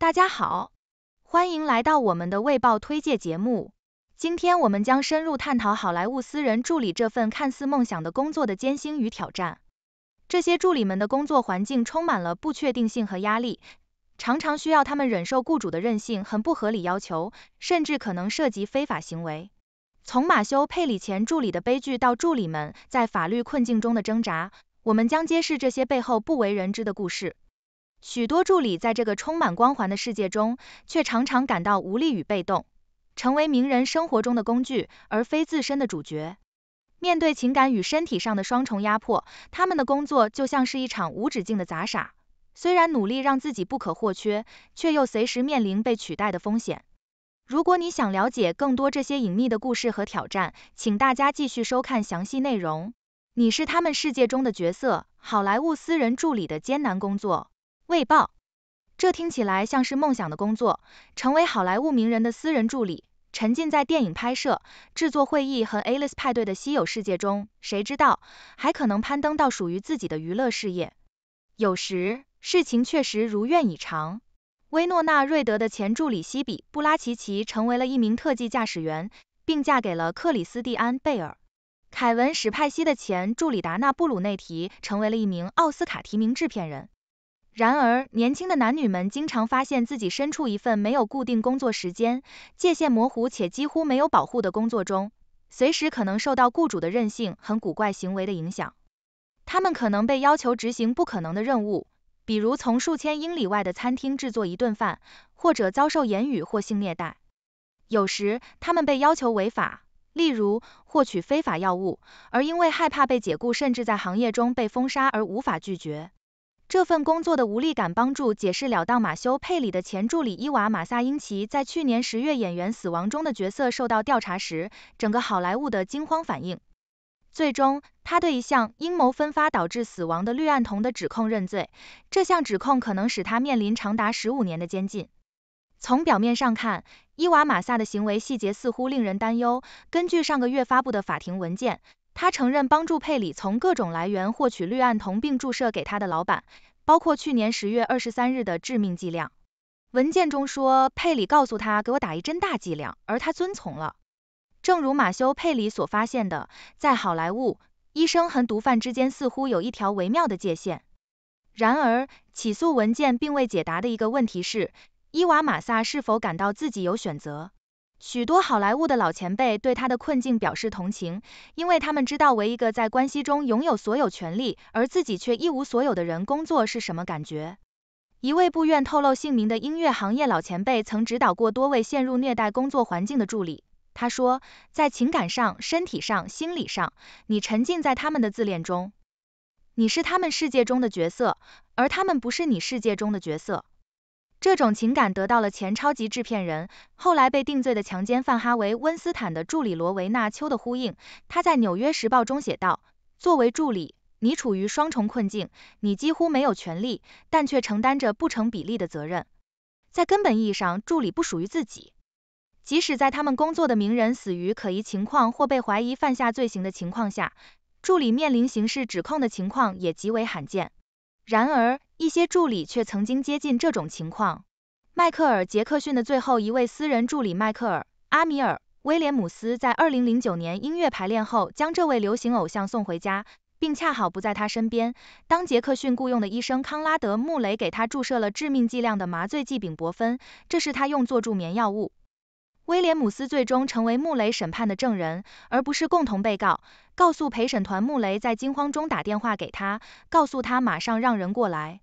大家好，欢迎来到我们的《卫报》推介节目。今天我们将深入探讨好莱坞私人助理这份看似梦想的工作的艰辛与挑战。这些助理们的工作环境充满了不确定性和压力，常常需要他们忍受雇主的任性、很不合理要求，甚至可能涉及非法行为。从马修·佩里前助理的悲剧到助理们在法律困境中的挣扎，我们将揭示这些背后不为人知的故事。许多助理在这个充满光环的世界中，却常常感到无力与被动，成为名人生活中的工具，而非自身的主角。面对情感与身体上的双重压迫，他们的工作就像是一场无止境的杂耍。虽然努力让自己不可或缺，却又随时面临被取代的风险。如果你想了解更多这些隐秘的故事和挑战，请大家继续收看详细内容。你是他们世界中的角色——好莱坞私人助理的艰难工作。未报。这听起来像是梦想的工作，成为好莱坞名人的私人助理，沉浸在电影拍摄、制作会议和 A-list 派对的稀有世界中。谁知道，还可能攀登到属于自己的娱乐事业。有时，事情确实如愿以偿。薇诺纳·瑞德的前助理希比·布拉奇奇成为了一名特技驾驶员，并嫁给了克里斯蒂安·贝尔。凯文·史派西的前助理达纳·布鲁内提成为了一名奥斯卡提名制片人。然而，年轻的男女们经常发现自己身处一份没有固定工作时间、界限模糊且几乎没有保护的工作中，随时可能受到雇主的任性、很古怪行为的影响。他们可能被要求执行不可能的任务，比如从数千英里外的餐厅制作一顿饭，或者遭受言语或性虐待。有时，他们被要求违法，例如获取非法药物，而因为害怕被解雇甚至在行业中被封杀而无法拒绝。这份工作的无力感帮助解释了当马修·佩里的前助理伊娃·马萨因奇在去年十月演员死亡中的角色受到调查时，整个好莱坞的惊慌反应。最终，他对一项阴谋分发导致死亡的氯胺酮的指控认罪，这项指控可能使他面临长达十五年的监禁。从表面上看，伊娃·马萨的行为细节似乎令人担忧。根据上个月发布的法庭文件。他承认帮助佩里从各种来源获取氯胺酮，并注射给他的老板，包括去年十月二十三日的致命剂量。文件中说，佩里告诉他给我打一针大剂量，而他遵从了。正如马修·佩里所发现的，在好莱坞，医生和毒贩之间似乎有一条微妙的界限。然而，起诉文件并未解答的一个问题是，伊娃·马萨是否感到自己有选择。许多好莱坞的老前辈对他的困境表示同情，因为他们知道为一个在关系中拥有所有权利而自己却一无所有的人工作是什么感觉。一位不愿透露姓名的音乐行业老前辈曾指导过多位陷入虐待工作环境的助理。他说：“在情感上、身体上、心理上，你沉浸在他们的自恋中，你是他们世界中的角色，而他们不是你世界中的角色。”这种情感得到了前超级制片人、后来被定罪的强奸犯哈维·温斯坦的助理罗维纳·丘的呼应。他在《纽约时报》中写道：“作为助理，你处于双重困境，你几乎没有权利，但却承担着不成比例的责任。在根本意义上，助理不属于自己。即使在他们工作的名人死于可疑情况或被怀疑犯下罪行的情况下，助理面临刑事指控的情况也极为罕见。”然而，一些助理却曾经接近这种情况。迈克尔·杰克逊的最后一位私人助理迈克尔·阿米尔·威廉姆斯在2009年音乐排练后，将这位流行偶像送回家，并恰好不在他身边。当杰克逊雇佣的医生康拉德·穆雷给他注射了致命剂量的麻醉剂丙泊酚，这是他用作助眠药物。威廉姆斯最终成为穆雷审判的证人，而不是共同被告。告诉陪审团，穆雷在惊慌中打电话给他，告诉他马上让人过来。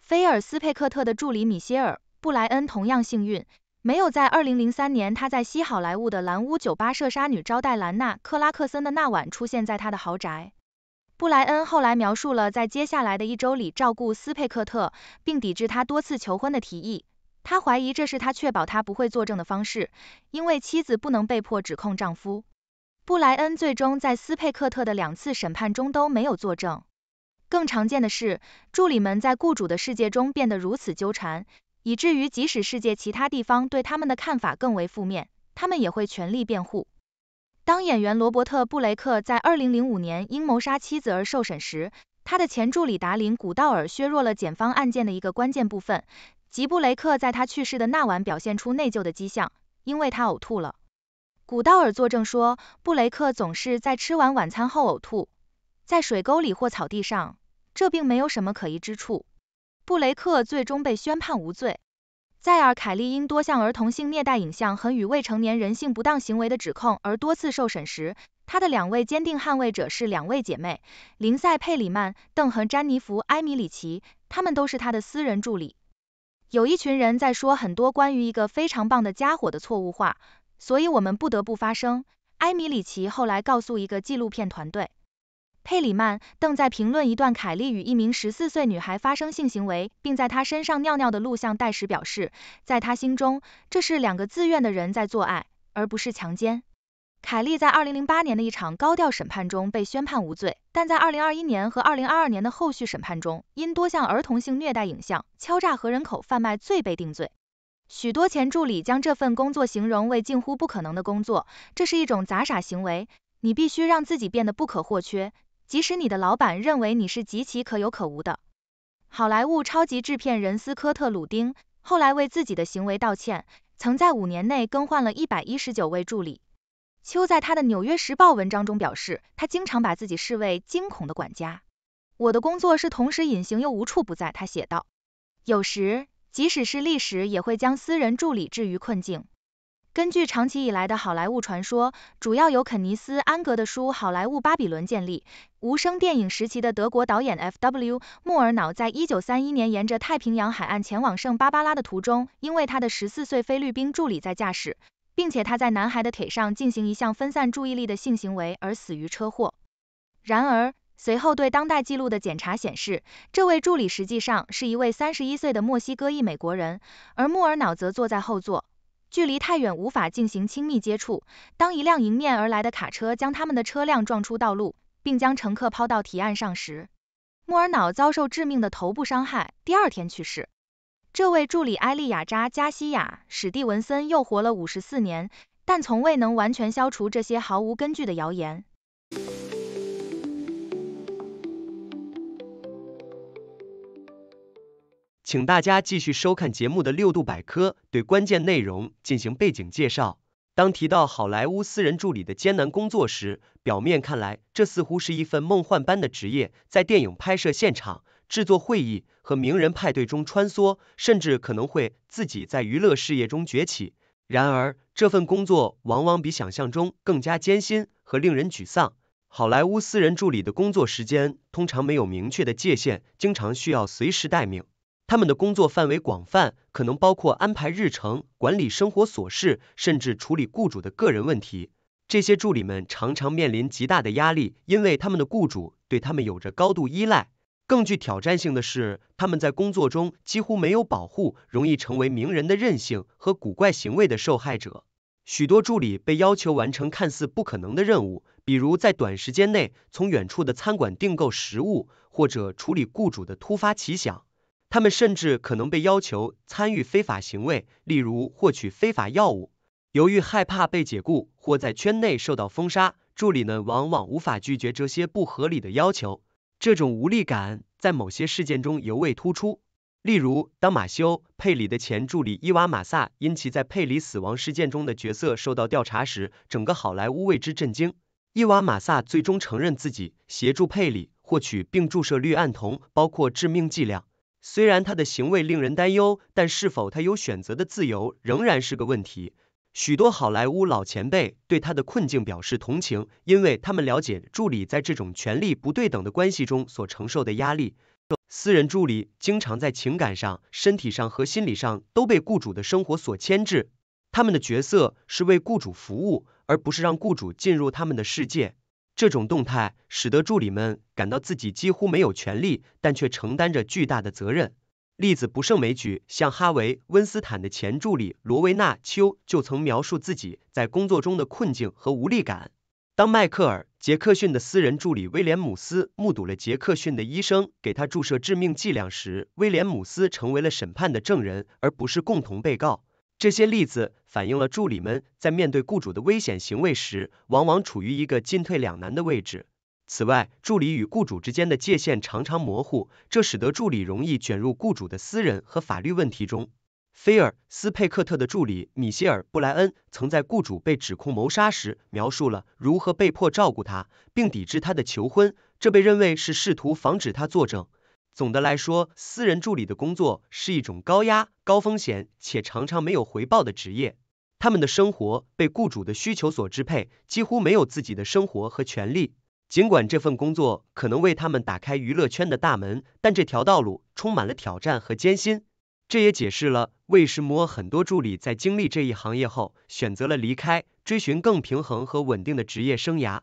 菲尔斯佩克特的助理米歇尔·布莱恩同样幸运，没有在2003年他在西好莱坞的蓝屋酒吧射杀女招待兰娜·克拉克森的那晚出现在他的豪宅。布莱恩后来描述了在接下来的一周里照顾斯佩克特，并抵制他多次求婚的提议。他怀疑这是他确保他不会作证的方式，因为妻子不能被迫指控丈夫。布莱恩最终在斯佩克特的两次审判中都没有作证。更常见的是，助理们在雇主的世界中变得如此纠缠，以至于即使世界其他地方对他们的看法更为负面，他们也会全力辩护。当演员罗伯特·布雷克在二零零五年因谋杀妻子而受审时，他的前助理达林·古道尔削弱了检方案件的一个关键部分。吉布雷克在他去世的那晚表现出内疚的迹象，因为他呕吐了。古道尔作证说，布雷克总是在吃完晚餐后呕吐，在水沟里或草地上，这并没有什么可疑之处。布雷克最终被宣判无罪。在尔凯利因多项儿童性虐待、影像和与未成年人性不当行为的指控而多次受审时，他的两位坚定捍卫者是两位姐妹林赛·佩里曼、邓和詹妮弗·埃米里奇，他们都是他的私人助理。有一群人在说很多关于一个非常棒的家伙的错误话，所以我们不得不发声。埃米里奇后来告诉一个纪录片团队，佩里曼邓在评论一段凯莉与一名十四岁女孩发生性行为并在她身上尿尿的录像带时表示，在他心中，这是两个自愿的人在做爱，而不是强奸。凯莉在2008年的一场高调审判中被宣判无罪，但在2021年和2022年的后续审判中，因多项儿童性虐待影像、敲诈和人口贩卖罪被定罪。许多前助理将这份工作形容为近乎不可能的工作，这是一种杂耍行为，你必须让自己变得不可或缺，即使你的老板认为你是极其可有可无的。好莱坞超级制片人斯科特·鲁丁后来为自己的行为道歉，曾在五年内更换了119位助理。丘在他的《纽约时报》文章中表示，他经常把自己视为惊恐的管家。我的工作是同时隐形又无处不在，他写道。有时，即使是历史也会将私人助理置于困境。根据长期以来的好莱坞传说，主要由肯尼斯·安格的书《好莱坞巴比伦》建立。无声电影时期的德国导演 F.W. 穆尔瑙在1931年沿着太平洋海岸前往圣巴巴拉的途中，因为他的14岁菲律宾助理在驾驶。并且他在男孩的腿上进行一项分散注意力的性行为而死于车祸。然而，随后对当代记录的检查显示，这位助理实际上是一位三十一岁的墨西哥裔美国人，而穆尔瑙则坐在后座，距离太远无法进行亲密接触。当一辆迎面而来的卡车将他们的车辆撞出道路，并将乘客抛到堤岸上时，穆尔瑙遭受致命的头部伤害，第二天去世。这位助理埃利亚扎·加西亚·史蒂文森又活了五十四年，但从未能完全消除这些毫无根据的谣言。请大家继续收看节目的六度百科，对关键内容进行背景介绍。当提到好莱坞私人助理的艰难工作时，表面看来这似乎是一份梦幻般的职业，在电影拍摄现场。制作会议和名人派对中穿梭，甚至可能会自己在娱乐事业中崛起。然而，这份工作往往比想象中更加艰辛和令人沮丧。好莱坞私人助理的工作时间通常没有明确的界限，经常需要随时待命。他们的工作范围广泛，可能包括安排日程、管理生活琐事，甚至处理雇主的个人问题。这些助理们常常面临极大的压力，因为他们的雇主对他们有着高度依赖。更具挑战性的是，他们在工作中几乎没有保护，容易成为名人的任性和古怪行为的受害者。许多助理被要求完成看似不可能的任务，比如在短时间内从远处的餐馆订购食物，或者处理雇主的突发奇想。他们甚至可能被要求参与非法行为，例如获取非法药物。由于害怕被解雇或在圈内受到封杀，助理们往往无法拒绝这些不合理的要求。这种无力感在某些事件中尤为突出，例如当马修·佩里的前助理伊娃·马萨因其在佩里死亡事件中的角色受到调查时，整个好莱坞为之震惊。伊娃·马萨最终承认自己协助佩里获取并注射氯胺酮，包括致命剂量。虽然他的行为令人担忧，但是否他有选择的自由仍然是个问题。许多好莱坞老前辈对他的困境表示同情，因为他们了解助理在这种权力不对等的关系中所承受的压力。私人助理经常在情感上、身体上和心理上都被雇主的生活所牵制，他们的角色是为雇主服务，而不是让雇主进入他们的世界。这种动态使得助理们感到自己几乎没有权利，但却承担着巨大的责任。例子不胜枚举，像哈维·温斯坦的前助理罗维纳·丘就曾描述自己在工作中的困境和无力感。当迈克尔·杰克逊的私人助理威廉姆斯目睹了杰克逊的医生给他注射致命剂量时，威廉姆斯成为了审判的证人，而不是共同被告。这些例子反映了助理们在面对雇主的危险行为时，往往处于一个进退两难的位置。此外，助理与雇主之间的界限常常模糊，这使得助理容易卷入雇主的私人和法律问题中。菲尔斯佩克特的助理米歇尔·布莱恩曾在雇主被指控谋杀时，描述了如何被迫照顾他，并抵制他的求婚，这被认为是试图防止他作证。总的来说，私人助理的工作是一种高压、高风险且常常没有回报的职业，他们的生活被雇主的需求所支配，几乎没有自己的生活和权利。尽管这份工作可能为他们打开娱乐圈的大门，但这条道路充满了挑战和艰辛。这也解释了为什么很多助理在经历这一行业后选择了离开，追寻更平衡和稳定的职业生涯。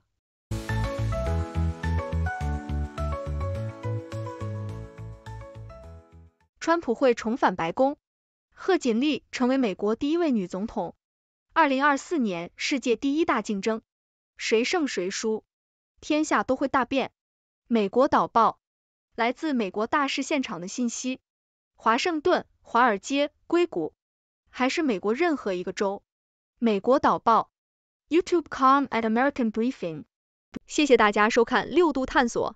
川普会重返白宫，贺锦丽成为美国第一位女总统。二零二四年世界第一大竞争，谁胜谁输？天下都会大变。美国导报，来自美国大事现场的信息，华盛顿、华尔街、硅谷，还是美国任何一个州。美国导报，YouTube.com at American Briefing。谢谢大家收看六度探索。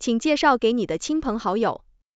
请介绍给你的亲朋好友。